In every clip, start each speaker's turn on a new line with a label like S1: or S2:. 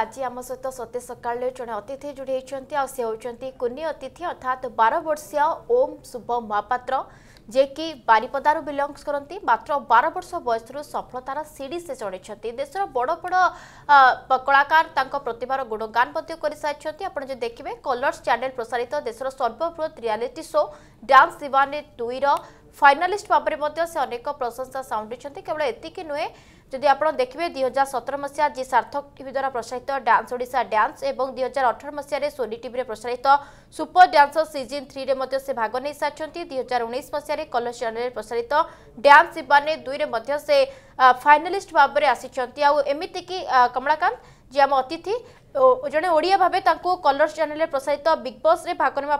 S1: আজ আমার সহ সতেজ সকালে জন অতিথি যোড়ি হয়েছেন সে হচ্ছেন কুনি অতিথি অর্থাৎ বার বর্ষীয় ওম শুভ মহাপাত্র যে কি বারিপদার বিলংস করতে মাত্র বার বর্ষ বয়সর সফলতার সিঁড়ি সে চড়াইছেন দেশের বড় বড় কলাকার তাঁর প্রতিভার গুণগান করে সারিছেন আপনার যদি দেখবে কলর্স চ্যানেল প্রসারিত দেশের সর্ববৃহৎ রিয়ালিটি শো ডান্স দিওয়ানে দুইর ফাইনালিস্ট ভাবে সে অনেক প্রশংসা সাউন্ডিছেন কেবল এতিকি নুহে যদি আপনার দেখবে দুই হাজার সতের মশিয়া জি সার্থক টিভি দ্বারা প্রসারিত ডান্স ওড়শা ডান্স এবং দুই হাজার অঠর মশিয়ার সোনি টিভি প্রসারিত সুপর ডান্সর সিজন থ্রিরে সে ভাগ নিয়ে সারি দুই হাজার উনিশ মশিয়ার কলর্স চ্যানেল প্রসারিত ডান্স শিবানী দুইরে সে ফাইনালিস্ট ভাবে আসিছেন আমিতিকি কমলাকান্ত যে আমার অতিথি জনে ওড়িয়া ভাবে তাঁকু কলর্স চ্যানেল প্রসারিত বিগ বস্রে ভাগ নেওয়া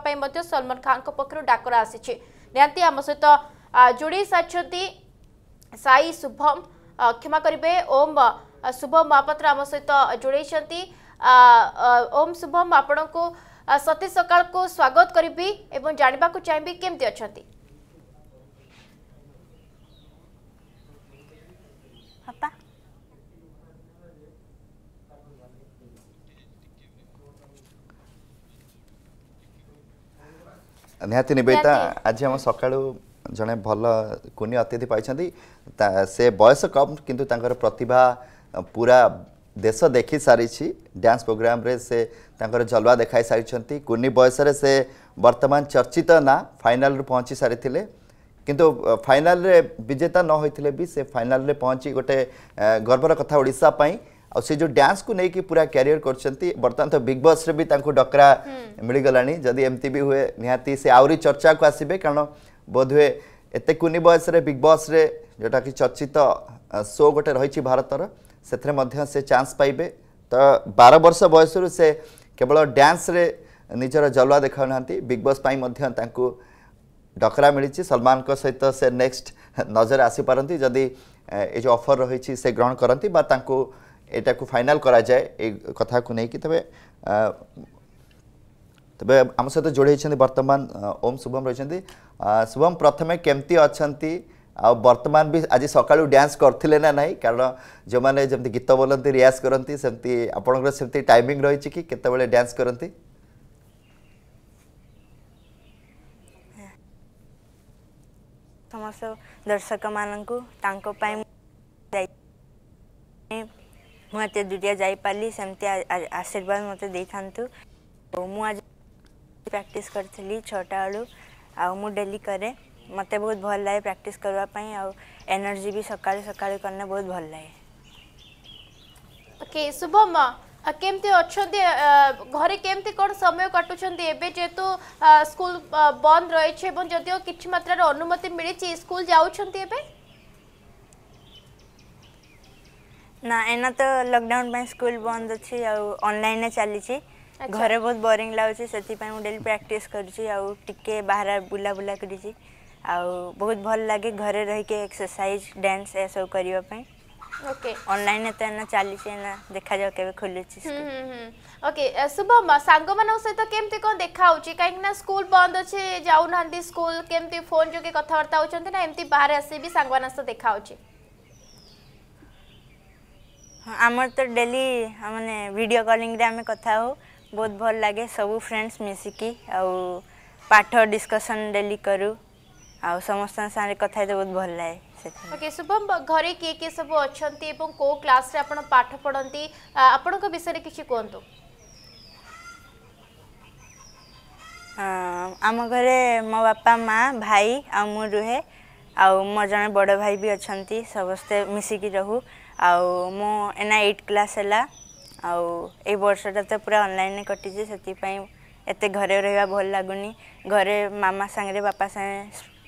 S1: সলমান খান পক্ষ ডাকরা আসিছে নিহতি আম সহ যোড়ি সারি সাই শুভম କ୍ଷମା କରିବେ ଓମ୍ ଶୁଭମ ମହାପାତ୍ର ଆମ ସହିତ ଯୋଡ଼େଇଛନ୍ତି ଓମ୍ ଶୁଭମ ଆପଣଙ୍କୁ ସତୀ ସକାଳକୁ ସ୍ୱାଗତ କରିବି ଏବଂ ଜାଣିବାକୁ ଚାହିଁବି କେମିତି ଅଛନ୍ତି
S2: ନିହାତି ନିବେଦିତା ଆଜି ଆମ ସକାଳୁ ଜଣେ ଭଲ କୁନି ଅତିଥି ପାଇଛନ୍ତି ସେ ବୟସ କମ୍ କିନ୍ତୁ ତାଙ୍କର ପ୍ରତିଭା ପୁରା ଦେଶ ଦେଖିସାରିଛି ଡ୍ୟାନ୍ସ ପ୍ରୋଗ୍ରାମରେ ସେ ତାଙ୍କର ଜଲୱା ଦେଖାଇ ସାରିଛନ୍ତି କୁନି ବୟସରେ ସେ ବର୍ତ୍ତମାନ ଚର୍ଚ୍ଚିତ ନା ଫାଇନାଲରୁ ପହଞ୍ଚି ସାରିଥିଲେ କିନ୍ତୁ ଫାଇନାଲରେ ବିଜେତା ନ ହୋଇଥିଲେ ବି ସେ ଫାଇନାଲରେ ପହଞ୍ଚି ଗୋଟେ ଗର୍ବର କଥା ଓଡ଼ିଶା ପାଇଁ ଆଉ ସେ ଯେଉଁ ଡ୍ୟାନ୍ସକୁ ନେଇକି ପୁରା କ୍ୟାରିୟର କରୁଛନ୍ତି ବର୍ତ୍ତମାନ ତ ବିଗ୍ ବସ୍ରେ ବି ତାଙ୍କୁ ଡକରା ମିଳିଗଲାଣି ଯଦି ଏମିତି ବି ହୁଏ ନିହାତି ସେ ଆହୁରି ଚର୍ଚ୍ଚାକୁ ଆସିବେ କାରଣ ବୋଧହୁଏ ଏତେ କୁନି ବୟସରେ ବିଗ୍ ବସ୍ରେ ଯେଉଁଟାକି ଚର୍ଚ୍ଚିତ ଶୋ ଗୋଟେ ରହିଛି ଭାରତର ସେଥିରେ ମଧ୍ୟ ସେ ଚାନ୍ସ ପାଇବେ ତ ବାର ବର୍ଷ ବୟସରୁ ସେ କେବଳ ଡ୍ୟାନ୍ସରେ ନିଜର ଜଲୱା ଦେଖାଉନାହାନ୍ତି ବିଗ୍ ବସ୍ ପାଇଁ ମଧ୍ୟ ତାଙ୍କୁ ଡକରା ମିଳିଛି ସଲମାନଙ୍କ ସହିତ ସେ ନେକ୍ସଟ ନଜର ଆସିପାରନ୍ତି ଯଦି ଏ ଯେଉଁ ଅଫର୍ ରହିଛି ସେ ଗ୍ରହଣ କରନ୍ତି ବା ତାଙ୍କୁ ଏଇଟାକୁ ଫାଇନାଲ୍ କରାଯାଏ ଏ କଥାକୁ ନେଇକି ତେବେ ତେବେ ଆମ ସହିତ ଯୋଡ଼ି ହେଇଛନ୍ତି ବର୍ତ୍ତମାନ ଓମ୍ ଶୁଭମ ରହିଛନ୍ତି ଶୁଭମ ପ୍ରଥମେ କେମିତି ଅଛନ୍ତି ଆଉ ବର୍ତ୍ତମାନ ବି ଆଜି ସକାଳୁ ଡ୍ୟାନ୍ସ କରିଥିଲେ ନା ନାହିଁ କାରଣ ଯେଉଁମାନେ ଯେମିତି ଗୀତ ବୋଲନ୍ତି ରିଆଜ୍ କରନ୍ତି ସେମିତି ଆପଣଙ୍କର ସେମିତି ଟାଇମିଂ ରହିଛି କି କେତେବେଳେ ଡ୍ୟାନ୍ସ କରନ୍ତି
S3: ସମସ୍ତ ଦର୍ଶକମାନଙ୍କୁ ତାଙ୍କ ପାଇଁ ମୁଁ ଏତେ ଦୁରିଆ ଯାଇପାରିଲି ସେମିତି ଆଶୀର୍ବାଦ ମୋତେ ଦେଇଥାନ୍ତୁ ମୁଁ ଆଜି ପ୍ରାକ୍ଟିସ୍ କରିଥିଲି ଛଅଟା ବେଳୁ ଆଉ ମୁଁ ଡେଲି କରେ ମୋତେ ବହୁତ ଭଲ ଲାଗେ ପ୍ରାକ୍ଟିସ୍ କରିବା ପାଇଁ ଆଉ ଏନର୍ଜି ବି ସକାଳେ ସକାଳେ କଲେ ବହୁତ ଭଲ ଲାଗେ ଓକେ ଶୁଭମ
S1: କେମିତି ଅଛନ୍ତି ଘରେ କେମିତି କ'ଣ ସମୟ କାଟୁଛନ୍ତି ଏବେ ଯେହେତୁ ସ୍କୁଲ ବନ୍ଦ ରହିଛି ଏବଂ ଯଦିଓ କିଛି ମାତ୍ରାରେ ଅନୁମତି ମିଳିଛି ସ୍କୁଲ ଯାଉଛନ୍ତି ଏବେ
S3: ନା ଏଇନା ତ ଲକଡାଉନ ପାଇଁ ସ୍କୁଲ ବନ୍ଦ ଅଛି ଆଉ ଅନଲାଇନରେ ଚାଲିଛି घर बहुत बोरींग लगे से डेली प्राक्ट ପ୍ରାକ୍ଟିସ୍ କରୁଛି बुला ଟିକେ ବାହାର ବୁଲାବୁଲା କରିଛି ଆଉ ବହୁତ ଭଲ ଲାଗେ ଘରେ ରହିକି ଏକ୍ସରସାଇଜ୍ ଡ୍ୟାନ୍ସ ऑनलाइन ना चाली से ना देखा जाओ केबे खुलुची
S1: ओके शुभम सांग मानक सहित केमति कोन देखा होची ना स्कूल बंद अच्छे जाउ स्कूल केमति फोन जो कथा हो होचंती ना एमति बाहर आसी भी सांग मानक से देखा होची
S3: तो डेली हमने वीडियो कॉलिंग रे हमें कथा हो बहुत भल लगे सब फ्रेंड्स मिसिकी आठ डिस्कसन डेली करूँ आस्त कथा बहुत भल लगे
S1: ओके शुभम घर किए किए सब अच्छा को क्लास पाठ पढ़ती आपण विषय कि
S3: आम घरे मो बापा माँ भाई आ मु रुहे आ मो जे बड़ भाई भी अच्छा समस्ते मिसिकी रहू आना मो एट क्लास है ଆଉ ଏଇ ବର୍ଷଟା ତ ପୁରା ଅନଲାଇନ୍ରେ କଟିଛି ସେଥିପାଇଁ ଏତେ ଘରେ ରହିବା ଭଲ ଲାଗୁନି ଘରେ ମାମା ସାଙ୍ଗରେ ବାପା ସାଙ୍ଗେ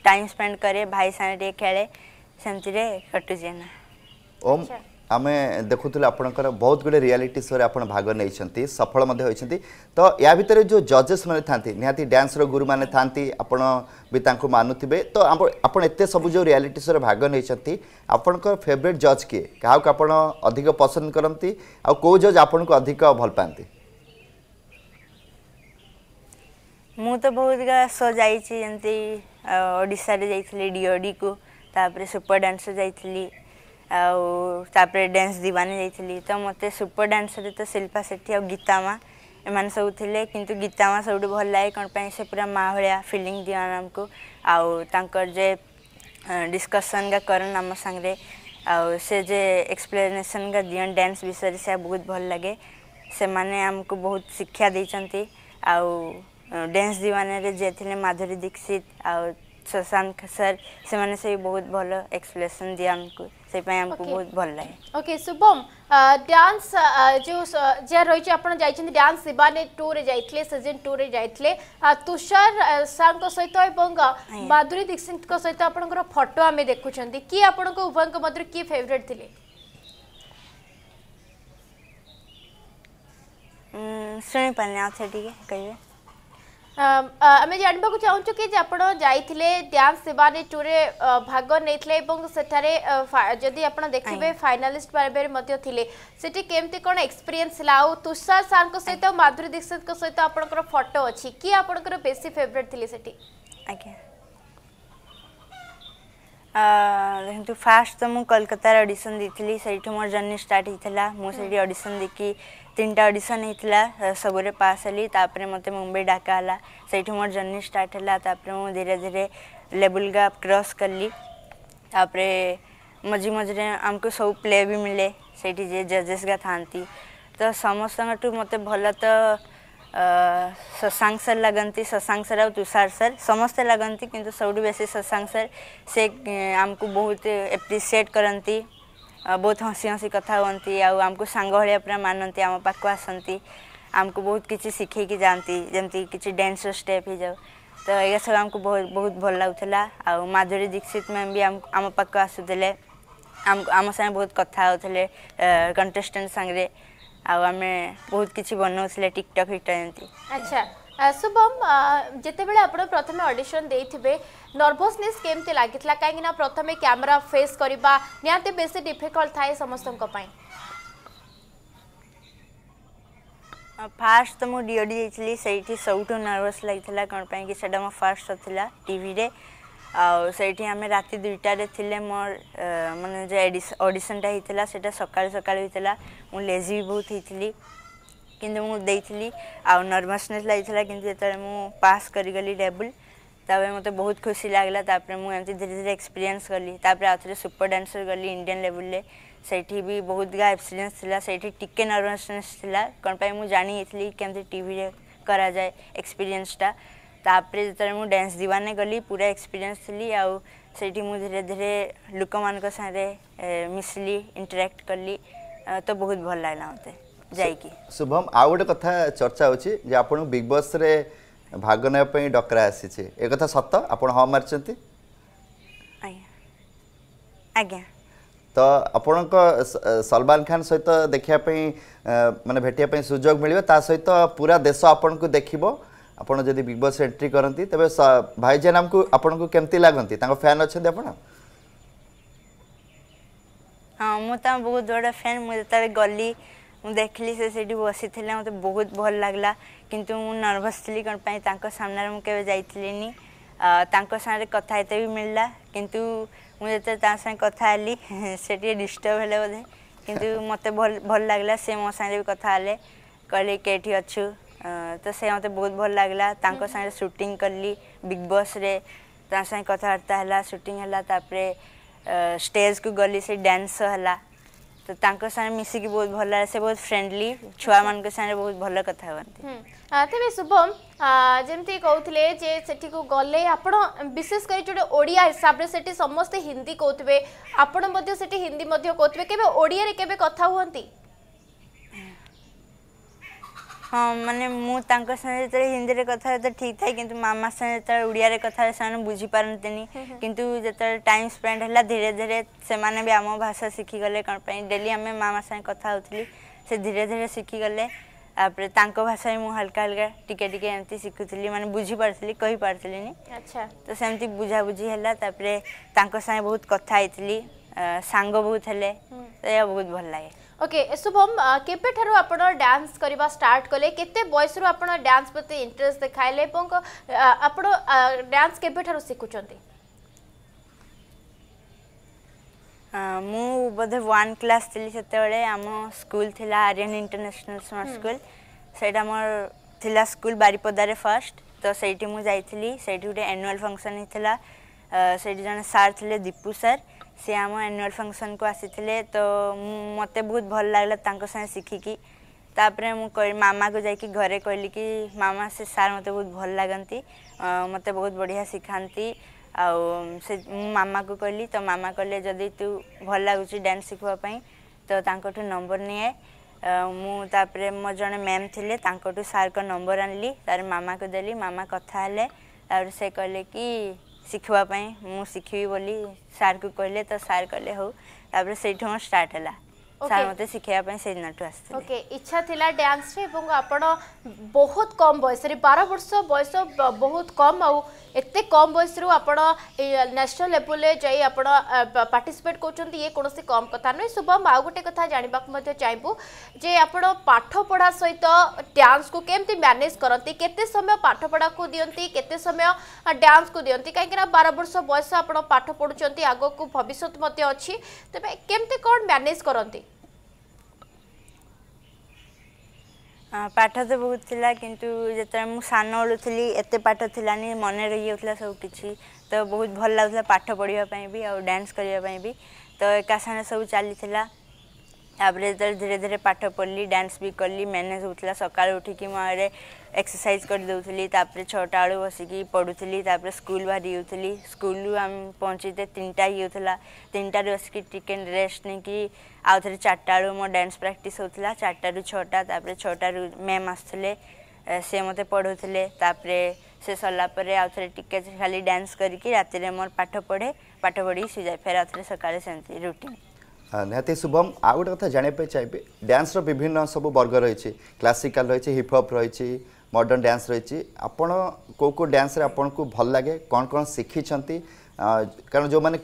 S3: ଟାଇମ୍ ସ୍ପେଣ୍ଡ କରେ ଭାଇ ସାଙ୍ଗରେ ଟିକେ ଖେଳେ ସେମିତିରେ କଟୁଛି ନା
S2: ଓମ୍ ଆମେ ଦେଖୁଥିଲୁ ଆପଣଙ୍କର ବହୁତ ଗୁଡ଼ିଏ ରିଆଲିଟି ଶୋରେ ଆପଣ ଭାଗ ନେଇଛନ୍ତି ସଫଳ ମଧ୍ୟ ହୋଇଛନ୍ତି ତ ୟା ଭିତରେ ଯେଉଁ ଜଜେସ୍ ମାନେ ଥାନ୍ତି ନିହାତି ଡ୍ୟାନ୍ସର ଗୁରୁମାନେ ଥାନ୍ତି ଆପଣ ବି ତାଙ୍କୁ ମାନୁଥିବେ ତ ଆପଣ ଏତେ ସବୁ ଯେଉଁ ରିଆଲିଟି ଶୋରେ ଭାଗ ନେଇଛନ୍ତି ଆପଣଙ୍କର ଫେଭରେଟ୍ ଜଜ୍ କିଏ କାହାକୁ ଆପଣ ଅଧିକ ପସନ୍ଦ କରନ୍ତି ଆଉ କେଉଁ ଜଜ୍ ଆପଣଙ୍କୁ ଅଧିକ ଭଲ ପାଆନ୍ତି
S3: ମୁଁ ତ ବହୁତ ଶୋ ଯାଇଛି ଯେମିତି ଓଡ଼ିଶାରେ ଯାଇଥିଲି ଡିଓଡ଼ିକୁ ତାପରେ ସୁପର ଡ୍ୟାନ୍ସ ଯାଇଥିଲି आपरे डांस दीवानी जाइली तो मत सुपर डांसर तो शिल्पा सेठी आ गीतामा एम सब थे कि गीतामा सब भल लगे कौन पाई से पूरा माँ भाया फिलिंग दिवक आउर जे डिस्कसन का करन आम सागर आजे एक्सप्लेनेसन का दिये डांस विषय से बहुत भल लगे से मैंने आमको बहुत शिक्षा दे डांस दीवान जे थे माधुरी दीक्षित आ सशांत सर से सब बहुत भल एक्सप्लेसन दिए आमको से आमको बहुत भल लगे
S1: ओके शुभम डांस जो जे रही आप डांस दिवाने टू रे जाइए सीजन टू रे जाइए तुषार सार सहित एवं माधुरी दीक्षित सहित आपंकर फटो आम देखुं किए आपण उभयों मध्य किए फेवरेट थी
S3: शुणी पारे आउ थे कहे
S1: आम जानवा को चाहूँ कि आप डांस सेवाने टूरे भाग नहीं जदि आप देखिए फाइनालीस्ट भावे केमती कौन एक्सपीरियंस तुषार सार सहित माधुरी दीक्षित सहित आपंकर फटो अच्छी किए आपंकर बेसी फेवरेट थी
S3: सेठी फास्ट तो मुझे कलकतार अडिशन दी थी मोर जर्नी स्टार्ट होता मुझे अडिशन देखिए তিনটা অডিশন হয়েছিল সবুরে পাস হলি তাপরে মতো মুম্বাই ডাকা হল সেইটু মোর জর্নি স্টার্ট হল তাপরে মু ধীরে ধীরে লেবুল গাপ ক্রস কলি তাপরে মঝি মঝিরে আমাকে সব প্লে বি মিলে সেইটি যে জজেস গা থাকে তো সমস্তু মতো ভালো তো ଶଶାଙ୍କ ସାର୍ ଲାଗନ୍ତି ଶଶାଙ୍କ ସାର୍ ଆଉ ତୁଷାର ସାର୍ ସମସ୍ତେ ଲାଗନ୍ତି କିନ୍ତୁ ସବୁଠୁ ବେଶୀ ଶଶାଙ୍କ ସାର୍ ସେ ଆମକୁ ବହୁତ ଏପ୍ରିସିଏଟ୍ କରନ୍ତି ବହୁତ ହସି ହସି କଥା ହୁଅନ୍ତି ଆଉ ଆମକୁ ସାଙ୍ଗ ଭଳିଆ ପୁରା ମାନନ୍ତି ଆମ ପାଖକୁ ଆସନ୍ତି ଆମକୁ ବହୁତ କିଛି ଶିଖେଇକି ଯାଆନ୍ତି ଯେମିତି କିଛି ଡ୍ୟାନ୍ସର ଷ୍ଟେପ୍ ହେଇଯାଉ ତ ଏଗୁଡ଼ା ସବୁ ଆମକୁ ବହୁତ ବହୁତ ଭଲ ଲାଗୁଥିଲା ଆଉ ମାଧୁରୀ ଦୀକ୍ଷିତ ମ୍ୟାମ୍ ବି ଆମ ପାଖକୁ ଆସୁଥିଲେ ଆମ ସାଙ୍ଗେ ବହୁତ କଥା ହେଉଥିଲେ କଣ୍ଟେଷ୍ଟାଣ୍ଟ ସାଙ୍ଗରେ ଆଉ ଆମେ ବହୁତ କିଛି ବନାଉଥିଲେ ଟିକଟକ୍ ଫିକଟକ୍ ଏମିତି
S1: ଆଚ୍ଛା শুভম যেতবে আপনার প্রথমে অডিশন দিয়ে নর্ভসনেস কেমতি লাগি কিনা প্রথমে ক্যামেরা ফেস করা নিহতি বেশি ডিফিকল্ট থাকে সমস্ত
S3: ফার্স্ট তো মু ডিওডি যাইছিলি সেইটি সবুঠু নর্ভস লাগি কোণ পাই কি সেটা মো ফার্স্ট লা টিভিরে ଆଉ আমি রাতে ରାତି লে মানে যে অডিশনটা হয়েছিল সেটা সকাল সকাল হয়েছিল ସକାଳୁ ହେଇଥିଲା ମୁଁ ଲେଜି कि मुझी आउ नर्भसने लगता कि पास करी डेबुल मत बहुत खुशी लगला तापर मुझे धीरे धीरे एक्सपीरियंस कली तापर आज सुपर डांसर गली इंडियान लेवल ले। से भी बहुत गा एक्सपीरियंस टिके नर्भसने कौनपाई मुझे जाणी कमी टीवी करा जाए एक्सपीरियंसटा तापर जो मुझे डैन्स दीवाने गली पूरा एक्सपीरियंस थी आउ मुझे धीरे धीरे लोक मान सा मिसली इंटराक्ट कली तो बहुत भल लगला मतलब ଯାଇକି
S2: ଶୁଭମ ଆଉ ଗୋଟେ କଥା ଚର୍ଚ୍ଚା ହେଉଛି ଯେ ଆପଣଙ୍କୁ ବିଗ୍ ବସ୍ରେ ଭାଗ ନେବା ପାଇଁ ଡକରା ଆସିଛି ଏ କଥା ସତ ଆପଣ ହଁ ମାରିଛନ୍ତି ଆଜ୍ଞା ତ ଆପଣଙ୍କ ସଲମାନ ଖାନ ସହିତ ଦେଖିବା ପାଇଁ ମାନେ ଭେଟିବା ପାଇଁ ସୁଯୋଗ ମିଳିବ ତା ସହିତ ପୁରା ଦେଶ ଆପଣଙ୍କୁ ଦେଖିବ ଆପଣ ଯଦି ବିଗ୍ ବସ୍ ଏଣ୍ଟ୍ରି କରନ୍ତି ତେବେ ଭାଇଜାନ ଆମକୁ ଆପଣଙ୍କୁ କେମିତି ଲାଗନ୍ତି ତାଙ୍କ ଫ୍ୟାନ୍ ଅଛନ୍ତି ଆପଣ
S3: ହଁ ମୁଁ ତାଙ୍କ ବହୁତ ବଡ଼ ଫ୍ୟାନ୍ ମୁଁ ଯେତେବେଳେ ଗଲି ମୁଁ ଦେଖିଲି ସେ ସେଠି ବସିଥିଲେ ମୋତେ ବହୁତ ଭଲ ଲାଗିଲା କିନ୍ତୁ ମୁଁ ନର୍ଭସ୍ ଥିଲି କ'ଣ ପାଇଁ ତାଙ୍କ ସାମ୍ନାରେ ମୁଁ କେବେ ଯାଇଥିଲିନି ତାଙ୍କ ସାଙ୍ଗରେ କଥା ଏତେ ବି ମିଳିଲା କିନ୍ତୁ ମୁଁ ଯେତେବେଳେ ତାଙ୍କ ସାଙ୍ଗେ କଥା ହେଲି ସେ ଟିକେ ଡିଷ୍ଟର୍ବ ହେଲେ ବୋଧେ କିନ୍ତୁ ମୋତେ ଭଲ ଭଲ ଲାଗିଲା ସେ ମୋ ସାଙ୍ଗରେ ବି କଥା ହେଲେ କହିଲେ କେଠି ଅଛୁ ତ ସେ ମୋତେ ବହୁତ ଭଲ ଲାଗିଲା ତାଙ୍କ ସାଙ୍ଗରେ ସୁଟିଂ କଲି ବିଗ୍ ବସ୍ରେ ତାଙ୍କ ସାଙ୍ଗେ କଥାବାର୍ତ୍ତା ହେଲା ସୁଟିଂ ହେଲା ତାପରେ ଷ୍ଟେଜ୍କୁ ଗଲି ସେ ଡ୍ୟାନ୍ସ ହେଲା ତ ତାଙ୍କ ସାଙ୍ଗରେ ମିଶିକି ବହୁତ ଭଲ ଲାଗେ ସେ ବହୁତ ଫ୍ରେଣ୍ଡଲି ଛୁଆମାନଙ୍କ ସାଙ୍ଗରେ ବହୁତ ଭଲ କଥା
S1: ହୁଅନ୍ତି ତେବେ ଶୁଭମ ଯେମିତି କହୁଥିଲେ ଯେ ସେଠିକୁ ଗଲେ ଆପଣ ବିଶେଷ କରି ଯେଉଁଟା ଓଡ଼ିଆ ହିସାବରେ ସେଠି ସମସ୍ତେ ହିନ୍ଦୀ କହୁଥିବେ ଆପଣ ମଧ୍ୟ ସେଠି ହିନ୍ଦୀ ମଧ୍ୟ କହୁଥିବେ କେବେ ଓଡ଼ିଆରେ କେବେ କଥା ହୁଅନ୍ତି
S3: हाँ मानते मुझे हिंदी में कथा तो ठीक था कि मामा सा जो ओडिया कथा से बुझीपारे कि टाइम स्पेड है धीरे धीरे से मैंने भी आम भाषा शिखिगले कहीं डेली आम मामा सा कथा होली से धीरे धीरे शिखिगले भाषा ही मुझे हल्का हल्का टिके टिके एमती शिखुली मैंने बुझीपी कही पारी तो सेमती बुझाबुझी है बहुत कथी सांग बहुत है बहुत भल लगे ओके शुभम केबेठार आप डांस
S1: करवा स्टार्ट कले केते बयस रु आप डांस प्रति इंटरेस्ट देखाइले आप डांस केबेठार शिखुचंती
S3: ମୁଁ ବୋଧେ ୱାନ୍ କ୍ଲାସ୍ ଥିଲି ସେତେବେଳେ ଆମ ସ୍କୁଲ ଥିଲା ଆରିଆନ୍ ଇଣ୍ଟରନ୍ୟାସନାଲ୍ ସ୍ମାର୍ଟ ସ୍କୁଲ ସେଇଟା ମୋର ଥିଲା ସ୍କୁଲ ବାରିପଦାରେ ଫାର୍ଷ୍ଟ ତ ସେଇଠି ମୁଁ ଯାଇଥିଲି ସେଇଠି ଗୋଟେ ଆନୁଆଲ୍ ଫଙ୍କସନ୍ ହେଇଥିଲା ସେଇଠି ଜଣେ ସାର୍ ଥିଲେ ଦୀପୁ ସାର୍ সে আমার আনুয়াল ফংশনকু আসিলে তো মতো বহুত ভাল লাগলা তাঙ্ক সাথে শিখিকি তাপরে মু মামাকে যাই ঘরে কহিলি কি মামা সে সার মতো বহুত ভাল লাগতি মতো বহুত বঢ়িয়া শিখাতে ଆଉ ସେ ମାମାକୁ କହିଲି ତ ମାମା କହିଲେ ଯଦି ତୁ ଭଲ ଲାଗୁଛି ଡ୍ୟାନ୍ସ ଶିଖିବା ପାଇଁ ତ ତାଙ୍କଠୁ ନମ୍ବର ନିଏ ମୁଁ ତାପରେ ମୋ ଜଣେ ମ୍ୟାମ୍ ଥିଲେ ତାଙ୍କଠୁ ସାର୍ଙ୍କ ନମ୍ବର ଆଣିଲି ତାପରେ ମାମାକୁ ଦେଲି ମାମା କଥା ହେଲେ ତାପରେ ସେ କହିଲେ କି ଶିଖିବା ପାଇଁ ମୁଁ ଶିଖିବି ବୋଲି ସାର୍କୁ କହିଲେ ତ ସାର୍ କହିଲେ ହଉ ତାପରେ ସେଇଠୁ ମୋର ଷ୍ଟାର୍ଟ ହେଲା ସାର୍ ମୋତେ ଶିଖେଇବା ପାଇଁ ସେଦିନଠୁ ଆସିଥିଲେ
S1: ଓକେ ଇଚ୍ଛା ଥିଲା ଡ୍ୟାନ୍ସରେ ଏବଂ ଆପଣ ବହୁତ କମ୍ ବୟସରେ ବାର ବର୍ଷ ବୟସ ବହୁତ କମ୍ ଆଉ ଏତେ କମ୍ ବୟସରୁ ଆପଣ ନ୍ୟାସନାଲ୍ ଲେଭେଲରେ ଯାଇ ଆପଣ ପାର୍ଟିସିପେଟ୍ କରୁଛନ୍ତି ଇଏ କୌଣସି କମ୍ କଥା ନୁହେଁ ଶୁଭମ ଆଉ ଗୋଟେ କଥା ଜାଣିବାକୁ ମଧ୍ୟ ଚାହିଁବୁ ଯେ ଆପଣ ପାଠପଢ଼ା ସହିତ ଡ୍ୟାନ୍ସକୁ କେମିତି ମ୍ୟାନେଜ୍ କରନ୍ତି କେତେ ସମୟ ପାଠପଢ଼ାକୁ ଦିଅନ୍ତି କେତେ ସମୟ ଡ୍ୟାନ୍ସକୁ ଦିଅନ୍ତି କାହିଁକିନା ବାର ବର୍ଷ ବୟସ ଆପଣ ପାଠ ପଢ଼ୁଛନ୍ତି ଆଗକୁ ଭବିଷ୍ୟତ ମଧ୍ୟ ଅଛି ତେବେ କେମିତି କ'ଣ ମ୍ୟାନେଜ୍ କରନ୍ତି
S3: ପାଠ ତ ବହୁତ ଥିଲା କିନ୍ତୁ ଯେତେବେଳେ ମୁଁ ସାନ ଓଳୁଥିଲି ଏତେ ପାଠ ଥିଲାନି ମନେ ରହିଯାଉଥିଲା ସବୁ କିଛି ତ ବହୁତ ଭଲ ଲାଗୁଥିଲା ପାଠ ପଢ଼ିବା ପାଇଁ ବି ଆଉ ଡ୍ୟାନ୍ସ କରିବା ପାଇଁ ବି ତ ଏକା ସାଙ୍ଗରେ ସବୁ ଚାଲିଥିଲା ତାପରେ ଯେତେବେଳେ ଧୀରେ ଧୀରେ ପାଠ ପଢ଼ିଲି ଡ୍ୟାନ୍ସ ବି କଲି ମ୍ୟାନେଜ୍ ହେଉଥିଲା ସକାଳୁ ଉଠିକି ମୁଁ ଆରେ ଏକ୍ସରସାଇଜ୍ କରିଦେଉଥିଲି ତାପରେ ଛଅଟା ବେଳୁ ବସିକି ପଢ଼ୁଥିଲି ତାପରେ ସ୍କୁଲ୍ ବାହାରି ଯାଉଥିଲି ସ୍କୁଲ୍ରୁ ଆମେ ପହଞ୍ଚିତେ ତିନିଟା ହେଇଯାଉଥିଲା ତିନିଟାରୁ ବସିକି ଟିକେ ରେଷ୍ଟ ନେଇକି ଆଉ ଥରେ ଚାରିଟା ବେଳୁ ମୋ ଡ୍ୟାନ୍ସ ପ୍ରାକ୍ଟିସ୍ ହେଉଥିଲା ଚାରିଟାରୁ ଛଅଟା ତାପରେ ଛଅଟାରୁ ମ୍ୟାମ୍ ଆସୁଥିଲେ ସେ ମୋତେ ପଢ଼ାଉଥିଲେ ତାପରେ ସେ ସରିଲା ପରେ ଆଉ ଥରେ ଟିକେ ଖାଲି ଡ୍ୟାନ୍ସ କରିକି ରାତିରେ ମୋର ପାଠ ପଢ଼େ ପାଠ ପଢ଼ିକି ଶୁଇଯାଏ ଫେର୍ ଆଉ ଥରେ ସକାଳେ ସେମିତି ରୁଟିନ୍
S2: ନିହାତି ଶୁଭମ ଆଉ ଗୋଟେ କଥା ଜାଣିବା ପାଇଁ ଚାହିଁବେ ଡ୍ୟାନ୍ସର ବିଭିନ୍ନ ସବୁ ବର୍ଗ ରହିଛି କ୍ଲାସିକାଲ ରହିଛି ହିପ୍ହପ୍ ରହିଛି ମଡ଼ର୍ଣ୍ଣ ଡ୍ୟାନ୍ସ ରହିଛି ଆପଣ କେଉଁ କେଉଁ ଡ୍ୟାନ୍ସରେ ଆପଣଙ୍କୁ ଭଲ ଲାଗେ କ'ଣ କ'ଣ ଶିଖିଛନ୍ତି କାରଣ ଯେଉଁମାନେ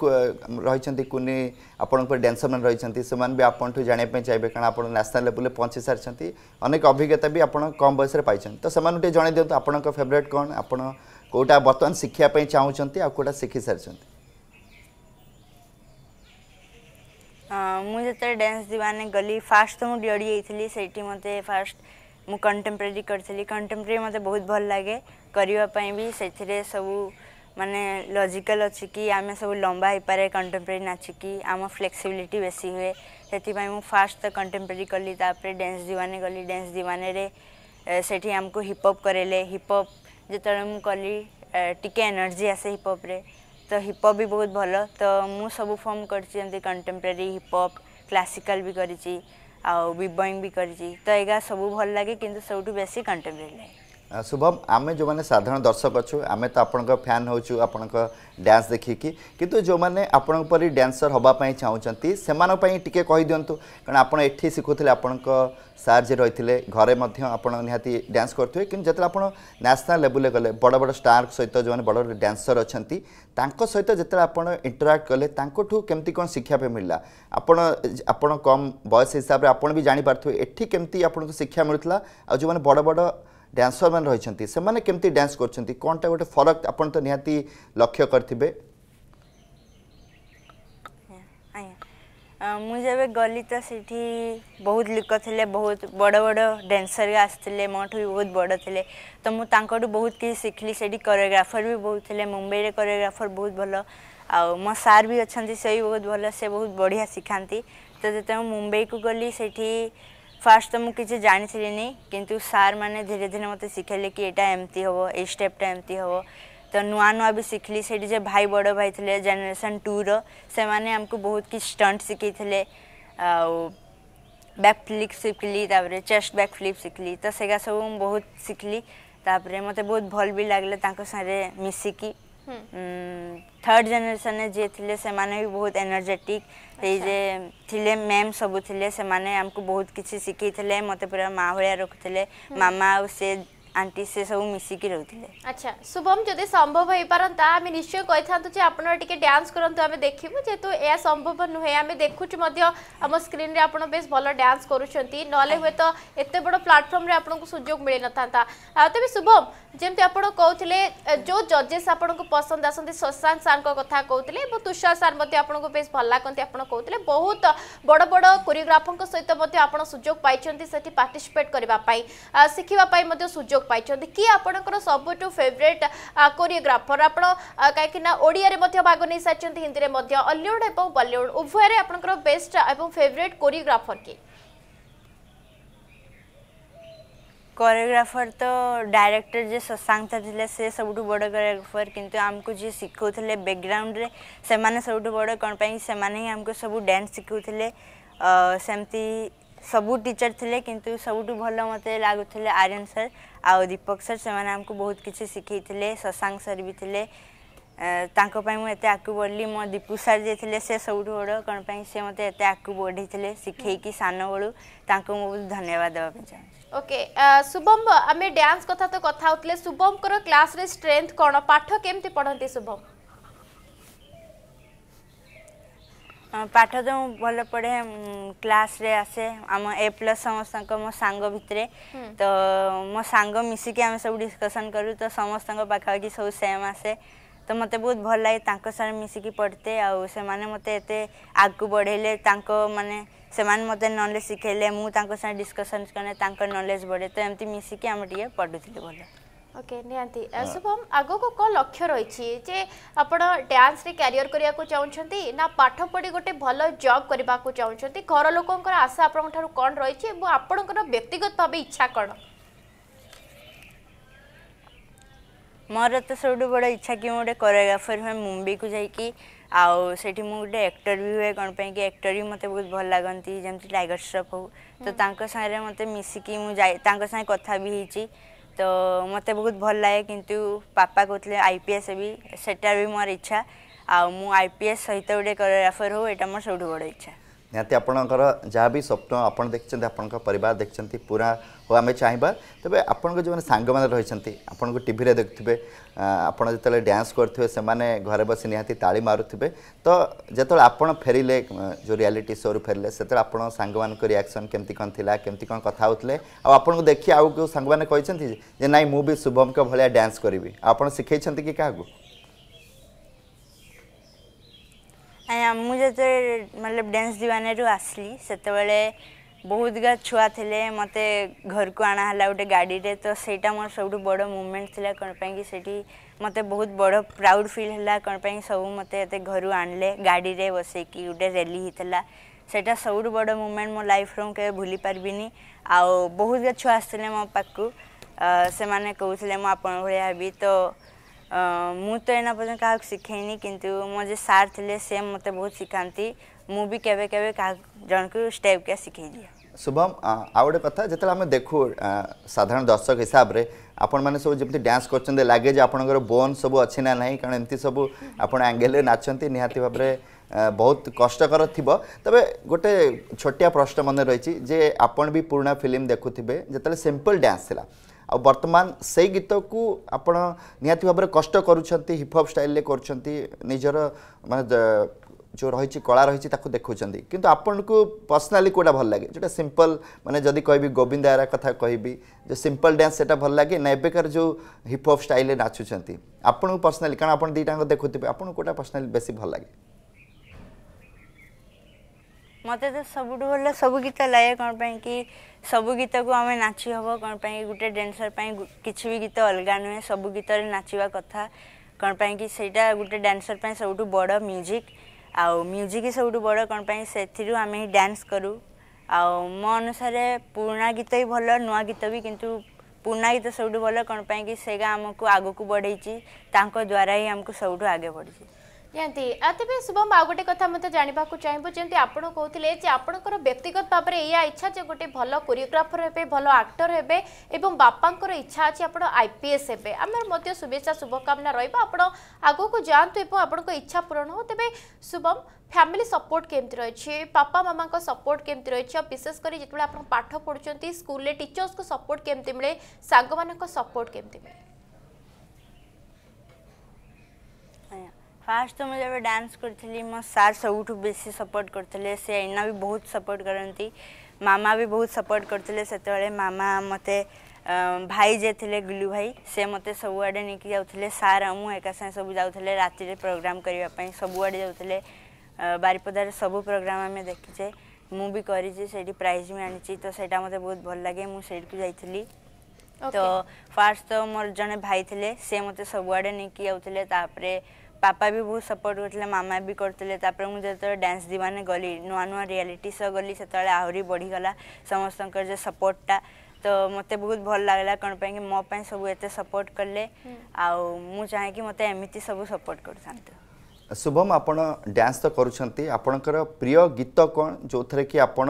S2: ରହିଛନ୍ତି କୁନି ଆପଣଙ୍କ ଡ୍ୟାନ୍ସରମାନେ ରହିଛନ୍ତି ସେମାନେ ବି ଆପଣଙ୍କଠୁ ଜାଣିବା ପାଇଁ ଚାହିଁବେ କାରଣ ଆପଣ ନ୍ୟାସନାଲ୍ ଲେବୁଲ୍ରେ ପହଞ୍ଚି ସାରିଛନ୍ତି ଅନେକ ଅଭିଜ୍ଞତା ବି ଆପଣ କମ୍ ବୟସରେ ପାଇଛନ୍ତି ତ ସେମାନଙ୍କୁ ଟିକେ ଜଣାଇ ଦିଅନ୍ତୁ ଆପଣଙ୍କ ଫେଭରେଟ୍ କ'ଣ ଆପଣ କେଉଁଟା ବର୍ତ୍ତମାନ ଶିଖିବା ପାଇଁ ଚାହୁଁଛନ୍ତି ଆଉ କେଉଁଟା ଶିଖି ସାରିଛନ୍ତି
S3: ମୁଁ ଯେତେବେଳେ ଡ୍ୟାନ୍ସ ଦିୱାନେ ଗଲି ଫାର୍ଷ୍ଟ ତ ମୁଁ ଡିଓଡ଼ି ଯାଇଥିଲି ସେଇଠି ମୋତେ ଫାର୍ଷ୍ଟ ମୁଁ କଣ୍ଟେମ୍ପୋରାରୀ କରିଥିଲି କଣ୍ଟେମ୍ପୋରାରୀ ମୋତେ ବହୁତ ଭଲ ଲାଗେ କରିବା ପାଇଁ ବି ସେଥିରେ ସବୁ ମାନେ ଲଜିକାଲ୍ ଅଛି କି ଆମେ ସବୁ ଲମ୍ବା ହେଇପାରେ କଣ୍ଟେମ୍ପୋରାରୀ ନାଚିକି ଆମ ଫ୍ଲେକ୍ସିବିଲିଟି ବେଶୀ ହୁଏ ସେଥିପାଇଁ ମୁଁ ଫାର୍ଷ୍ଟ ତ କଣ୍ଟେମ୍ପୋରାରୀ କଲି ତାପରେ ଡ୍ୟାନ୍ସ ଦିୱାନେ ଗଲି ଡ୍ୟାନ୍ସ ଦିୱାନେରେ ସେଠି ଆମକୁ ହିପ୍ଅପ୍ କରେଇଲେ ହିପ୍ଅପ୍ ଯେତେବେଳେ ମୁଁ କଲି ଟିକେ ଏନର୍ଜି ଆସେ ହିପ୍ଅପ୍ରେ ତ ହିପ୍ହପ୍ ବି ବହୁତ ଭଲ ତ ମୁଁ ସବୁ ଫର୍ମ କରିଛି ଯେମିତି କଣ୍ଟେମ୍ପରାରୀ ହିପ୍ହପ୍ କ୍ଲାସିକାଲ୍ ବି କରିଛି ଆଉ ବିବୟିଂ ବି କରିଛି ତ ଏଇଗା ସବୁ ଭଲ ଲାଗେ କିନ୍ତୁ ସବୁଠୁ ବେଶୀ କଣ୍ଟେମ୍ପରାରୀ ଲାଗେ
S2: শুভম আমি যে সাধারণ দর্শক অছু আমি তো আপনার ফ্যান হোচু আপনার ড্যান্স দেখিকি কিন্তু যে আপনার পরি ড্যান্সর হওয়া চাহুমান সে টিকি কহিদিও কারণ আপনার এটি শিখুলে আপনার স্যার যে রয়েছে ঘরে আপনার নিহতি ড্যান্স করতে কিন্তু যেত আপনার ন্যাশনাল লেভেলে গেলে বড় বড় স্টার সহিত যে বড় বড় ড্যান্সর অনেক তাঙ্ক সহিত যেত আপনার ইন্টরাক্ট কলে তাঁকু কেমতি কোণ শিক্ষা মিললা আপনার আপনার কম বয়স হিসাবে আপনার বি জাঁপারে এটি কেমতি আপনার শিক্ষা মিলুলা আর যে বড় বড় ଡ୍ୟାନ୍ସର ମାନେ ରହିଛନ୍ତି ସେମାନେ କେମିତି ଡ୍ୟାନ୍ସ କରୁଛନ୍ତି କ'ଣଟା ଗୋଟେ ଫରକ ଆପଣ ତ ନିହାତି ଲକ୍ଷ୍ୟ କରିଥିବେ
S3: ମୁଁ ଯେବେ ଗଲି ତ ସେଠି ବହୁତ ଲୋକ ଥିଲେ ବହୁତ ବଡ଼ ବଡ଼ ଡ୍ୟାନ୍ସର ଆସିଥିଲେ ମୋଠୁ ବି ବହୁତ ବଡ଼ ଥିଲେ ତ ମୁଁ ତାଙ୍କଠୁ ବହୁତ କିଛି ଶିଖିଲି ସେଠି କୋରିଓଗ୍ରାଫର ବି ବହୁତ ଥିଲେ ମୁମ୍ବାଇରେ କୋରିଓଗ୍ରାଫର ବହୁତ ଭଲ ଆଉ ମୋ ସାର୍ ବି ଅଛନ୍ତି ସେ ବି ବହୁତ ଭଲ ସେ ବହୁତ ବଢ଼ିଆ ଶିଖାନ୍ତି ତ ଯେତେବେଳେ ମୁମ୍ବାଇକୁ ଗଲି ସେଠି ফার্স্ট তো মু কিছু জানিছিলিনি কিন্তু স্যার মানে ধীরে ধীরে মতো শিখাইলে কি এটা এমতি হব এই স্টেপটা এমতি হব তো নূয়া নূয়া বি শিখলি সেটি যে ভাই বড় ভাই লে জেনারেসন টুর সে আমাকে বহুত কিছু স্টন্ট শিখাইলে আও ব্যাক ফ্লিপ শিখলি তাপরে চেস্ট ব্যাক ফ্লিপ শিখলি তো সেগা সব বহুত শিখলি তাপরে মতো বহুত ভাল বি লাগলে তাঙ্ক সাথে মিশিকি थर्ड जेनेसन जी थे से बहुत एनर्जेटिक जे मैम सबू थे से बहुत किसी शिखी मत पूरा माँ भाया रखुले मामा आ আন্টি সে সব মিশিকি রহুলে
S1: আচ্ছা শুভম যদি সম্ভব হয়ে পারন্তা আমি নিশ্চয় কইথান্তু যে আপনারা টিকে ডান্স করন্তু আমি দেখিবু যেহেতু এ সম্ভব নহে আমি দেখুছি মধ্য আম স্ক্রিন রে আপন বেশ ভালো ডান্স করুছন্তি নলে হয়তো এত বড় প্ল্যাটফর্ম রে আপনাকে সুযোগ মিলি নথান্তা তবে শুভম যেমতি আপন কউথিলে যে জজেস আপনাকে পছন্দ আসন্তি শশাঙ্ক সারଙ୍କ কথা কউথিলে এবং তুষার সার মধ্যে আপনাকে বেশ ভাল লাগন্তি আপন কউথিলে বহুত বড় বড় কোরিওগ্রাফরଙ୍କ সহিত মধ্যে আপন সুযোগ পাইছন্তি সেটি পার্টিসিপেট করিবা পাই শিখিবা পাই মধ্যে সুযোগ সুযোগ পাইছেন কি আপনার সবুঠু ফেভরেট কোরিওগ্রাফর আপনার কিনা ওড়িয়ার ভাগ নিয়ে সারিছেন হিন্দি অলিউড এবং বলিউড উভয়ের আপনার বেস্ট এবং ফেভরেট কোরিওগ্রাফর কি
S3: कोरियोग्राफर तो डायरेक्टर जे शशांक सर थे से सब बड़ कोरियोग्राफर किंतु आमको जी सिखाऊले बैकग्राउंड रे से सब बड़ कौन से आमको सब डांस सिखाऊले सेमती सबु टिचर लेगुले आर्यन सर आ दीपक सर सिखाले शसाङ सर मते आगु बढ्ली म दिपु सर सब ठुलो कै सि म आगु बढी थिएँ सिखाइकि सानो म धन्यवाद दबाप चाहे
S1: ओके शुभम अब ड्यान्स कथा त कथाहु शुभम पाठ
S3: कठी पढ्ने शुभम पाठ त भल पढे आसे आम ए प्लस समस म साङ भितरे, तो म साङ सब सबै डिसकसन तो त समसि सब सेम आसे तो मते बहुत भाग त साथ मिसिक पढिते आउँदै मते यते आगु बढेले तलेज सिखेले मैले डिसकसन कले त नलेज बढे तिमी मिसिक आम पढुले भए
S1: ওকে নিহতি শুভম আগকু কোন লক্ষ্য রয়েছে যে আপনার ড্যান্সরে ক্যারিয়র করা চাহুমান না পাঠ পড়ি গোটে ভালো জব করা চাহুমান ঘর লোকর আশা আপনার ঠার কম রয়েছে এবং আপনার ব্যক্তিগত ভাবে ইচ্ছা
S3: কম ମୋର ତ ସବୁଠୁ ବଡ଼ ଇଚ୍ଛା କି ମୁଁ ଗୋଟେ କୋରିଓଗ୍ରାଫର୍ ହୁଏ ମୁମ୍ବାଇକୁ ଯାଇକି ଆଉ ସେଠି ମୁଁ ଗୋଟେ ଆକ୍ଟର୍ ବି ହୁଏ କ'ଣ ପାଇଁକି ଆକ୍ଟର୍ ବି ମୋତେ ବହୁତ ଭଲ ଲାଗନ୍ତି ଯେମିତି ଟାଇଗର୍ ଶ୍ରଫ୍ ହଉ ତ ତାଙ୍କ ସାଙ୍ଗରେ ମୋତେ ମିଶିକି ମୁଁ ଯାଇ ତାଙ୍କ ସାଙ୍ଗେ କଥା ବି ହେଇଛି ତ ମୋତେ ବହୁତ ଭଲ ଲାଗେ କିନ୍ତୁ ପାପା କହୁଥିଲେ ଆଇ ପି ଏସ୍ ହେବି ସେଟା ବି ମୋର ଇଚ୍ଛା ଆଉ ମୁଁ ଆଇ ପି ଏସ୍ ସହିତ ଗୋଟେ କୋରିଓଗ୍ରାଫର ହଉ ଏଇଟା ମୋର ସବୁଠୁ ବଡ଼
S2: ଇଚ୍ଛା ନିହାତି ଆପଣଙ୍କର ଯାହା ବି ସ୍ୱପ୍ନ ଆପଣ ଦେଖିଛନ୍ତି ଆପଣଙ୍କ ପରିବାର ଦେଖିଛନ୍ତି ପୁରା ହଉ ଆମେ ଚାହିଁବା ତେବେ ଆପଣଙ୍କ ଯେଉଁମାନେ ସାଙ୍ଗମାନେ ରହିଛନ୍ତି ଆପଣଙ୍କୁ ଟିଭିରେ ଦେଖୁଥିବେ ଆପଣ ଯେତେବେଳେ ଡ୍ୟାନ୍ସ କରୁଥିବେ ସେମାନେ ଘରେ ବସି ନିହାତି ତାଳି ମାରୁଥିବେ ତ ଯେତେବେଳେ ଆପଣ ଫେରିଲେ ଯେଉଁ ରିଆଲିଟି ଶୋରୁ ଫେରିଲେ ସେତେବେଳେ ଆପଣଙ୍କ ସାଙ୍ଗମାନଙ୍କ ରିଆକ୍ସନ୍ କେମିତି କ'ଣ ଥିଲା କେମିତି କ'ଣ କଥା ହେଉଥିଲେ ଆଉ ଆପଣଙ୍କୁ ଦେଖି ଆଉ କେଉଁ ସାଙ୍ଗମାନେ କହିଛନ୍ତି ଯେ ନାଇଁ ମୁଁ ବି ଶୁଭମଙ୍କ ଭଳିଆ ଡ୍ୟାନ୍ସ କରିବି ଆପଣ ଶିଖେଇଛନ୍ତି କି କାହାକୁ
S3: ଆଜ୍ଞା ମୁଁ ଯେତେବେଳେ ମତଲବ ଡ୍ୟାନ୍ସ ଦିୱାନାରୁ ଆସିଲି ସେତେବେଳେ ବହୁତ ଗା ଛୁଆ ଥିଲେ ମୋତେ ଘରକୁ ଅଣା ହେଲା ଗୋଟେ ଗାଡ଼ିରେ ତ ସେଇଟା ମୋର ସବୁଠୁ ବଡ଼ ମୁଭମେଣ୍ଟ ଥିଲା କ'ଣ ପାଇଁକି ସେଠି ମୋତେ ବହୁତ ବଡ଼ ପ୍ରାଉଡ଼୍ ଫିଲ୍ ହେଲା କ'ଣ ପାଇଁ ସବୁ ମୋତେ ଏତେ ଘରୁ ଆଣିଲେ ଗାଡ଼ିରେ ବସେଇକି ଗୋଟେ ରେଲି ହେଇଥିଲା ସେଇଟା ସବୁଠୁ ବଡ଼ ମୁଭମେଣ୍ଟ ମୋ ଲାଇଫ୍ର ମୁଁ କେବେ ଭୁଲି ପାରିବିନି ଆଉ ବହୁତ ଗା ଛୁଆ ଆସିଥିଲେ ମୋ ପାଖକୁ ସେମାନେ କହୁଥିଲେ ମୁଁ ଆପଣଙ୍କ ଭଳିଆ ହେବି ତ ମୁଁ ତ ଏଇନା ପର୍ଯ୍ୟନ୍ତ କାହାକୁ ଶିଖେଇନି କିନ୍ତୁ ମୋ ଯେ ସାର୍ ଥିଲେ ସେ ମୋତେ ବହୁତ ଶିଖାନ୍ତି ମୁଁ ବି କେବେ କେବେ କାହା ଜଣକୁ ଷ୍ଟେପ୍ କେ ଶିଖେଇଦିଏ
S2: ଶୁଭମ ଆଉ ଗୋଟେ କଥା ଯେତେବେଳେ ଆମେ ଦେଖୁ ସାଧାରଣ ଦର୍ଶକ ହିସାବରେ ଆପଣମାନେ ସବୁ ଯେମିତି ଡ୍ୟାନ୍ସ କରୁଛନ୍ତି ଲାଗେ ଯେ ଆପଣଙ୍କର ବୋନ୍ ସବୁ ଅଛି ନା ନାହିଁ କାରଣ ଏମିତି ସବୁ ଆପଣ ଆଙ୍ଗେଲରେ ନାଚନ୍ତି ନିହାତି ଭାବରେ ବହୁତ କଷ୍ଟକର ଥିବ ତେବେ ଗୋଟେ ଛୋଟିଆ ପ୍ରଶ୍ନ ମନେ ରହିଛି ଯେ ଆପଣ ବି ପୁରୁଣା ଫିଲ୍ମ ଦେଖୁଥିବେ ଯେତେବେଳେ ସିମ୍ପଲ୍ ଡ୍ୟାନ୍ସ ଥିଲା ଆଉ ବର୍ତ୍ତମାନ ସେଇ ଗୀତକୁ ଆପଣ ନିହାତି ଭାବରେ କଷ୍ଟ କରୁଛନ୍ତି ହିପ୍ହପ୍ ଷ୍ଟାଇଲ୍ରେ କରୁଛନ୍ତି ନିଜର ମାନେ ଯେଉଁ ରହିଛି କଳା ରହିଛି ତାକୁ ଦେଖୁଛନ୍ତି କିନ୍ତୁ ଆପଣଙ୍କୁ ପର୍ସନାଲି କେଉଁଟା ଭଲ ଲାଗେ ଯେଉଁଟା ସିମ୍ପଲ୍ ମାନେ ଯଦି କହିବି ଗୋବିନ୍ଦାରା କଥା କହିବି ଯେଉଁ ସିମ୍ପଲ୍ ଡ୍ୟାନ୍ସ ସେଇଟା ଭଲ ଲାଗେ ନା ଏବେକାର ଯେଉଁ ହିପ୍ହପ୍ ଷ୍ଟାଇଲ୍ରେ ନାଚୁଛନ୍ତି ଆପଣଙ୍କୁ ପର୍ସନାଲି କାରଣ ଆପଣ ଦୁଇଟାଙ୍କ ଦେଖୁଥିବେ ଆପଣଙ୍କୁ କେଉଁଟା ପର୍ସନାଲି ବେଶୀ ଭଲ ଲାଗେ
S3: ମୋତେ ତ ସବୁଠୁ ଭଲ ସବୁ ଗୀତ ଲାଗେ କ'ଣ ପାଇଁ କି ସବୁ ଗୀତକୁ ଆମେ ନାଚି ହେବ କ'ଣ ପାଇଁ ଗୋଟେ ଡ୍ୟାନ୍ସର ପାଇଁ କିଛି ବି ଗୀତ ଅଲଗା ନୁହେଁ ସବୁ ଗୀତରେ ନାଚିବା କଥା କ'ଣ ପାଇଁ କି ସେଇଟା ଗୋଟେ ଡ୍ୟାନ୍ସର ପାଇଁ ସବୁଠୁ ବଡ଼ ମ୍ୟୁଜିକ୍ ଆଉ ମ୍ୟୁଜିକ୍ ସବୁଠୁ ବଡ଼ କ'ଣ ପାଇଁ ସେଥିରୁ ଆମେ ଡ୍ୟାନ୍ସ କରୁ ଆଉ ମୋ ଅନୁସାରେ ପୁରୁଣା ଗୀତ ବି ଭଲ ନୂଆ ଗୀତ ବି କିନ୍ତୁ ପୁରୁଣା ଗୀତ ସବୁଠୁ ଭଲ କ'ଣ ପାଇଁକି ସେଇଟା ଆମକୁ ଆଗକୁ ବଢ଼େଇଛି ତାଙ୍କ ଦ୍ୱାରା ହିଁ ଆମକୁ ସବୁଠୁ ଆଗେ ବଢ଼ିଛି
S1: ନିହାତି ଆଉ ତେବେ ଶୁଭମ ଆଉ ଗୋଟେ କଥା ମଧ୍ୟ ଜାଣିବାକୁ ଚାହିଁବୁ ଯେମିତି ଆପଣ କହୁଥିଲେ ଯେ ଆପଣଙ୍କର ବ୍ୟକ୍ତିଗତ ଭାବରେ ଏଇଆ ଇଚ୍ଛା ଯେ ଗୋଟେ ଭଲ କୋରିଓଗ୍ରାଫର ହେବେ ଭଲ ଆକ୍ଟର ହେବେ ଏବଂ ବାପାଙ୍କର ଇଚ୍ଛା ଅଛି ଆପଣ ଆଇପିଏସ୍ ହେବେ ଆମର ମଧ୍ୟ ଶୁଭେଚ୍ଛା ଶୁଭକାମନା ରହିବ ଆପଣ ଆଗକୁ ଯାଆନ୍ତୁ ଏବଂ ଆପଣଙ୍କ ଇଚ୍ଛା ପୂରଣ ହେଉ ତେବେ ଶୁଭମ ଫ୍ୟାମିଲି ସପୋର୍ଟ କେମିତି ରହିଛି ବାପା ମାମାଙ୍କ ସପୋର୍ଟ କେମିତି ରହିଛି ଆଉ ବିଶେଷ କରି ଯେତେବେଳେ ଆପଣ ପାଠ ପଢ଼ୁଛନ୍ତି ସ୍କୁଲରେ ଟିଚର୍ସଙ୍କୁ ସପୋର୍ଟ କେମିତି ମିଳେ ସାଙ୍ଗମାନଙ୍କ ସପୋର୍ଟ କେମିତି ମିଳେ
S3: फास्ट तो मुझे डांस करी मो सार सब बेस सपोर्ट करते सीना भी बहुत सपोर्ट करती मामा भी बहुत सपोर्ट करते से मामा मत भाई जे थे गुलू भाई से मत सबुआडे नहीं जाते सार मुका सा सब जाऊे राति प्रोग्राम करने सबुआडे जाते बारिपदार सब प्रोग्राम आम देखीचे मुझे करी प्राइज भी आनी तो से मत बहुत भल लगे मुझे तो फास्ट तो मोर जन भाई थे से मत सबुआडे नहीं जाते पापा भी बहुत सपोर्ट करते मामा भी करते मुझे जो डांस दीवाने गली नुआ नुआ रियालीट गली से आहरी बढ़ीगला समस्त सपोर्टा तो मत बहुत भल लगला कौन पर मोप सब सपोर्ट कले आ चाहे कि मत एम सब सपोर्ट कर था
S2: ଶୁଭମ ଆପଣ ଡ୍ୟାନ୍ସ ତ କରୁଛନ୍ତି ଆପଣଙ୍କର ପ୍ରିୟ ଗୀତ କ'ଣ ଯେଉଁଥିରେ କି ଆପଣ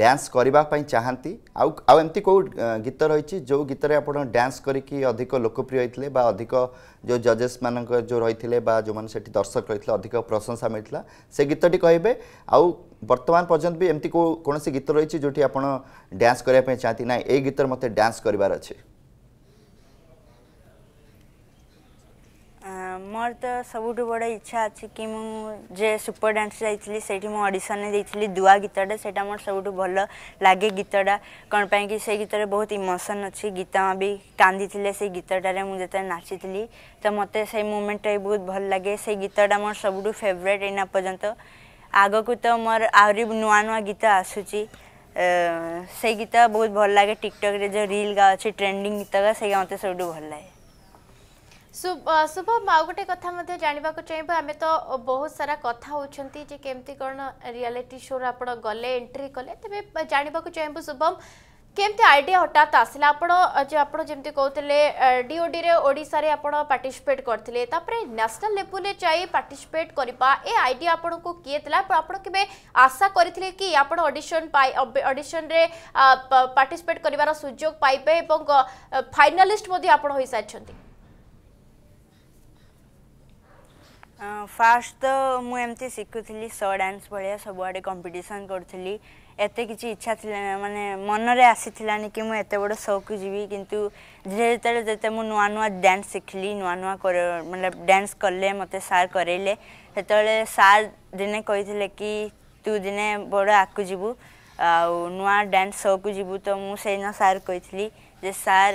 S2: ଡ୍ୟାନ୍ସ କରିବା ପାଇଁ ଚାହାନ୍ତି ଆଉ ଆଉ ଏମିତି କେଉଁ ଗୀତ ରହିଛି ଯେଉଁ ଗୀତରେ ଆପଣ ଡ୍ୟାନ୍ସ କରିକି ଅଧିକ ଲୋକପ୍ରିୟ ହୋଇଥିଲେ ବା ଅଧିକ ଯେଉଁ ଜଜେସ୍ମାନଙ୍କ ଯେଉଁ ରହିଥିଲେ ବା ଯେଉଁମାନେ ସେଠି ଦର୍ଶକ ରହିଥିଲେ ଅଧିକ ପ୍ରଶଂସା ମିଳିଥିଲା ସେ ଗୀତଟି କହିବେ ଆଉ ବର୍ତ୍ତମାନ ପର୍ଯ୍ୟନ୍ତ ବି ଏମିତି କେଉଁ କୌଣସି ଗୀତ ରହିଛି ଯେଉଁଠି ଆପଣ ଡ୍ୟାନ୍ସ କରିବା ପାଇଁ ଚାହାନ୍ତି ନାହିଁ ଏଇ ଗୀତରେ ମୋତେ ଡ୍ୟାନ୍ସ କରିବାର ଅଛି
S3: ମୋର ତ ସବୁଠୁ ବଡ଼ ଇଚ୍ଛା ଅଛି କି ମୁଁ ଯେ ସୁପର ଡ୍ୟାନ୍ସ ଯାଇଥିଲି ସେଇଠି ମୁଁ ଅଡ଼ିସନ୍ରେ ଦେଇଥିଲି ଦୁଆ ଗୀତଟା ସେଇଟା ମୋର ସବୁଠୁ ଭଲ ଲାଗେ ଗୀତଟା କ'ଣ ପାଇଁକି ସେଇ ଗୀତରେ ବହୁତ ଇମୋସନ୍ ଅଛି ଗୀତା ବି କାନ୍ଦିଥିଲେ ସେଇ ଗୀତଟାରେ ମୁଁ ଯେତେବେଳେ ନାଚିଥିଲି ତ ମୋତେ ସେଇ ମୁମେଣ୍ଟଟା ବି ବହୁତ ଭଲ ଲାଗେ ସେଇ ଗୀତଟା ମୋର ସବୁଠୁ ଫେଭରେଟ୍ ଏଇନା ପର୍ଯ୍ୟନ୍ତ ଆଗକୁ ତ ମୋର ଆହୁରି ନୂଆ ନୂଆ ଗୀତ ଆସୁଛି ସେଇ ଗୀତ ବହୁତ ଭଲ ଲାଗେ ଟିକ୍ଟକ୍ରେ ଯେଉଁ ରିଲ୍ ଗା ଅଛି ଟ୍ରେଣ୍ଡିଂ ଗୀତ ଗା ସେଇଟା ମୋତେ ସବୁଠୁ ଭଲ ଲାଗେ
S1: শুভম ଆଉ ଗୋଟେ କଥା ମଧ୍ୟ ଜାଣିବାକୁ ଚାହିଁବୁ ଆମେ ତ ବହୁତ ସାରା କଥା ହେଉଛନ୍ତି ଯେ କେମିତି କ'ଣ ରିଆଲିଟି ଶୋରେ ଆପଣ ଗଲେ ଏଣ୍ଟ୍ରି କଲେ ତେବେ ଜାଣିବାକୁ ଚାହିଁବୁ ଶୁଭମ କେମିତି ଆଇଡ଼ିଆ ହଠାତ୍ ଆସିଲା ଆପଣ ଯେ ଆପଣ ଯେମିତି କହୁଥିଲେ ଡିଓଡିରେ ଓଡ଼ିଶାରେ ଆପଣ ପାର୍ଟିସିପେଟ୍ କରିଥିଲେ ତାପରେ ନ୍ୟାସନାଲ୍ ଲେଭେଲରେ ଯାଇ ପାର୍ଟିସିପେଟ୍ କରିବା ଏ ଆଇଡ଼ିଆ ଆପଣଙ୍କୁ କିଏ ଥିଲା ଆପଣ କେବେ ଆଶା କରିଥିଲେ କି ଆପଣ ଅଡ଼ିସନ୍ ପାଇ ଅଡ଼ିସନ୍ରେ ପାର୍ଟିସିପେଟ୍ କରିବାର ସୁଯୋଗ ପାଇବେ ଏବଂ ଫାଇନାଲିଷ୍ଟ ମଧ୍ୟ ଆପଣ ହୋଇସାରିଛନ୍ତି
S3: ଫାଷ୍ଟ ତ ମୁଁ ଏମିତି ଶିଖୁଥିଲି ସୋ ଡ୍ୟାନ୍ସ ଭଳିଆ ସବୁଆଡ଼େ କମ୍ପିଟିସନ୍ କରୁଥିଲି ଏତେ କିଛି ଇଚ୍ଛା ଥିଲା ମାନେ ମନରେ ଆସିଥିଲାନି କି ମୁଁ ଏତେ ବଡ଼ ସୋକୁ ଯିବି କିନ୍ତୁ ଧୀରେ ଯେତେବେଳେ ଯେତେ ମୁଁ ନୂଆ ନୂଆ ଡ୍ୟାନ୍ସ ଶିଖିଲି ନୂଆ ନୂଆ ମାନେ ଡ୍ୟାନ୍ସ କଲେ ମୋତେ ସାର୍ କରେଇଲେ ସେତେବେଳେ ସାର୍ ଦିନେ କହିଥିଲେ କି ତୁ ଦିନେ ବଡ଼ ଆଗକୁ ଯିବୁ ଆଉ ନୂଆ ଡ୍ୟାନ୍ସ ସୋକୁ ଯିବୁ ତ ମୁଁ ସେଇଦିନ ସାର୍ କହିଥିଲି ଯେ ସାର୍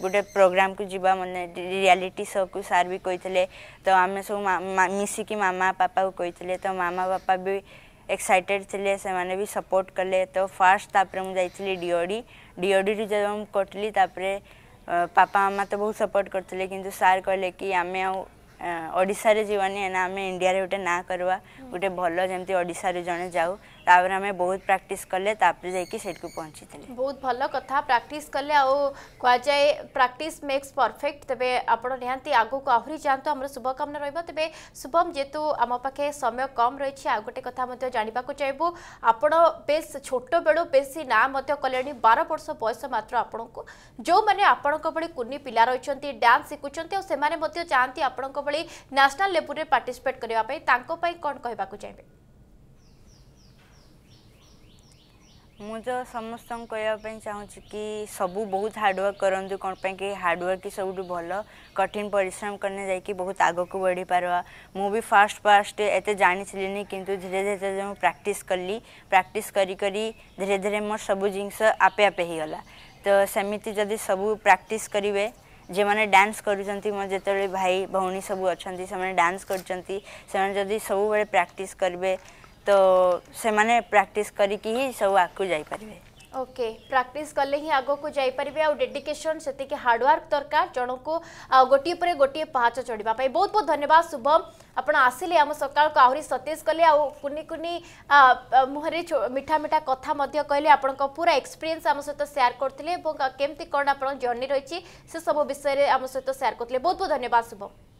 S3: गोटे प्रोग्राम को जीवा मैंने रियालीटी शो को सार भी कही तो आम सब मिसिकी मामा पापा को कही तो मामा पापा भी एक्साइटेड थे से भी सपोर्ट कले तो फास्ट तापर मुझे डीओडी डीओडी रू जब मुझे तापर पापा मामा तो बहुत सपोर्ट करते कि सार कहले कि आम ଓଡ଼ିଶାରେ ଯିବାନି ना आम इंडिया गोटे ना करवा गोटे भल जमी ओडार जड़े जाऊ तापर आम बहुत प्राक्ट कले जाकि पहुँची थी
S1: बहुत भल कथ प्राक्ट कले आए प्राक्ट मेक्स परफेक्ट तेज आपत आगक आहरी जातु आम शुभकामना रही है तेज शुभम जेहेतु आम पाखे समय कम रही आग गोटे कथा जानवाक चाहबू आप बे छोट बेलू बे ना कले बार बर्ष बयस मात्र आपण को जो मैंने आपण कुनि पिला रही डांस शिखुंस चाहती आपण नाशनाल लेवल पार्टिसपेट करने कौन कह चाहिए
S3: ମୁଁ ତ ସମସ୍ତଙ୍କୁ କହିବା ପାଇଁ ଚାହୁଁଛି କି ସବୁ ବହୁତ ହାର୍ଡ଼ୱାର୍କ କରନ୍ତୁ କ'ଣ ପାଇଁ କି ହାର୍ଡ଼ୱାର୍କ ହିଁ ସବୁଠୁ ଭଲ କଠିନ ପରିଶ୍ରମ କଲେ ଯାଇକି ବହୁତ ଆଗକୁ ବଢ଼ିପାରିବା ମୁଁ ବି ଫାର୍ଷ୍ଟ ଫାର୍ଷ୍ଟ ଏତେ ଜାଣିଥିଲିନି କିନ୍ତୁ ଧୀରେ ଧୀରେ ମୁଁ ପ୍ରାକ୍ଟିସ୍ କଲି ପ୍ରାକ୍ଟିସ୍ କରି କରି ଧୀରେ ଧୀରେ ମୋର ସବୁ ଜିନିଷ ଆପେ ଆପେ ହେଇଗଲା ତ ସେମିତି ଯଦି ସବୁ ପ୍ରାକ୍ଟିସ୍ କରିବେ ଯେଉଁମାନେ ଡ୍ୟାନ୍ସ କରୁଛନ୍ତି ମୋର ଯେତେବେଳେ ଭାଇ ଭଉଣୀ ସବୁ ଅଛନ୍ତି ସେମାନେ ଡ୍ୟାନ୍ସ କରୁଛନ୍ତି ସେମାନେ ଯଦି ସବୁବେଳେ ପ୍ରାକ୍ଟିସ୍ କରିବେ तो सेमाने प्रैक्टिस करिक ही सब आगु जाइपारे
S1: ओके प्राक्टिस कले ही आग को जापर आउ डेडिकेशन से हार्डवर्क दरकार जन को गोटे पर गोटे पहाच चढ़ापी बहुत बहुत धन्यवाद शुभम ଆପଣ ଆସିଲେ ଆମ ସକାଳକୁ ଆହୁରି ସତେଜ କଲେ ଆଉ କୁନି କୁନି ମୁହଁରେ ମିଠା ମିଠା କଥା ମଧ୍ୟ କହିଲେ ଆପଣଙ୍କ ପୁରା ଏକ୍ସପିରିଏନ୍ସ ଆମ ସହିତ ସେୟାର କରିଥିଲେ ଏବଂ କେମିତି କ'ଣ ଆପଣଙ୍କ ଜର୍ଣ୍ଣି ରହିଛି ସେସବୁ ବିଷୟରେ ଆମ ସହିତ ସେୟାର କରିଥିଲେ ବହୁତ ବହୁତ ଧନ୍ୟବାଦ ଶୁଭମ